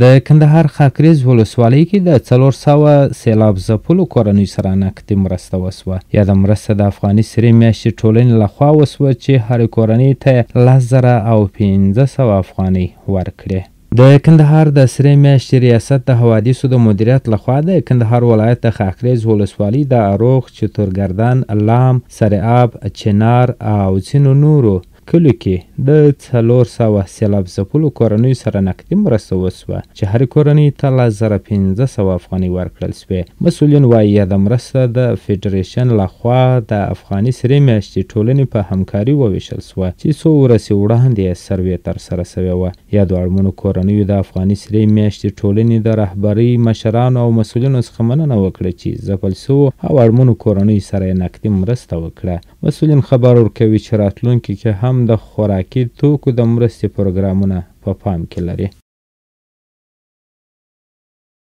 د کندهار خاکریز ولسوالۍ کې د څلور سوه سیلاب ځپلو کورنیو سره نقدي مرسته وسوه یا د مرسته د افغاني سرې میاشتې ټولنې لخوا وسوه چې هرې کورنۍ ته لس زره او پنځه سوه افغانۍ ورکړې د کندهار د سرې میاشتې ریاست د حوادثو د مدیریت لخوا د کندهار ولایت د خاکریز ولسوالۍ د اروغ چتورګردان لام سرعاب چنار او ځینو نورو کلیو کې د څلور سوه سیلاب ځپلو کورنیو سره نقدي مرسته وسوه چې هرې کورنۍ ته له زره پنځه سوه افغانۍ ورکړل سوې مسؤلین وایي یاده مرسته د فدریشن لخوا د افغاني سرې میاشتې ټولنې په همکاري وویشل سوه چې څو ورځې وړاندې یې سروې ترسره سوې وه یادو اړمنو کورنیو د افغاني سرې میاشتې ټولنې د رهبرۍ مشرانو او مسؤلینو څخه مننه وکړه چې ځپل سوو او اړمنو کورنیو سره یې نقدي مرسته وکړه مسؤلین خبر ورکوي چې راتلونکي کې هم هم د خوراکي توکو د مرستې پروګرامونه په پام کې لري